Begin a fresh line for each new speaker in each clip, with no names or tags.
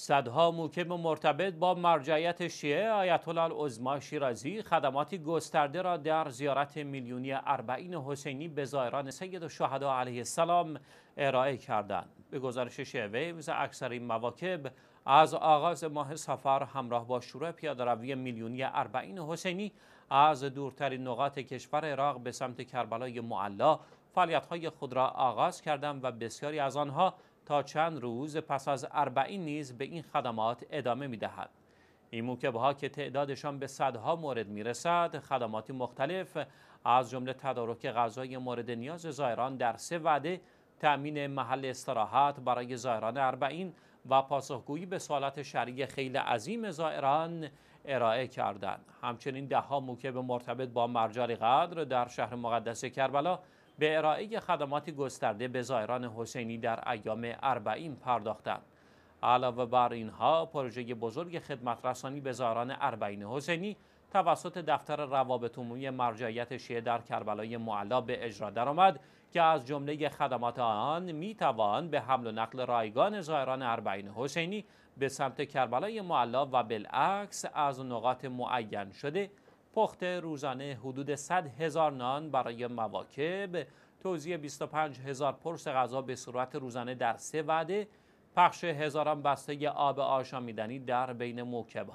صدها موکب مرتبط با مرجعیت شیعه آیت الله شیرازی خدماتی گسترده را در زیارت میلیونی اربعین حسینی به زائران سید الشهدا علیه السلام ارائه کردند به گزارش شیعه ویمز اکثر این مواکب از آغاز ماه سفر همراه با شروع روی میلیونی اربعین حسینی از دورترین نقاط کشور عراق به سمت کربلای معلا فعالیت‌های خود را آغاز کردند و بسیاری از آنها تا چند روز پس از اربعین نیز به این خدمات ادامه می دهد. این موکبه ها که تعدادشان به صدها مورد می رسد خدماتی مختلف از جمله تدارک غذای مورد نیاز زائران در سه وعده تأمین محل استراحت برای زائران اربعین و پاسخگویی به سالت شرعی خیلی عظیم زائران ارائه کردند. همچنین دهها موکب مرتبط با مرجع قدر در شهر مقدس کربلا به ارائه خدمات گسترده به زایران حسینی در ایام اربعین پرداختند. علاوه بر اینها پروژه بزرگ خدمت رسانی به زایران اربعین حسینی توسط دفتر روابط عمومی مرجعیت شیعه در کربلای معلا به اجرا درآمد که از جمله خدمات آن توان به حمل و نقل رایگان زایران اربعین حسینی به سمت کربلای معلا و بالعکس از نقاط معین شده پخت روزانه حدود 100 هزار نان برای مواکب توزیع 25 هزار پرس غذا به صورت روزانه در سه وعده پخش هزاران بسته آب آشامیدنی در بین موکب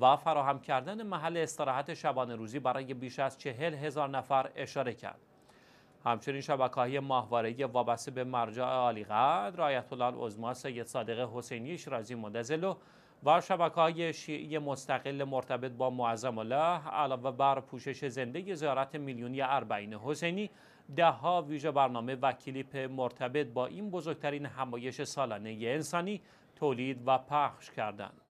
و فراهم کردن محل استراحت شبانه روزی برای بیش از چهل هزار نفر اشاره کرد. همچنین شبکه ماهواره وابسته به مرجع عالیقدر آیت الله العظما سید صادق حسینی شیرازی مدزلو و شبکه های شیعی مستقل مرتبط با معظم الله علاوه بر پوشش زنده زیارت میلیونی اربعین حسینی دهها ها ویژه برنامه و کلیپ مرتبط با این بزرگترین همایش سالانه انسانی تولید و پخش کردند.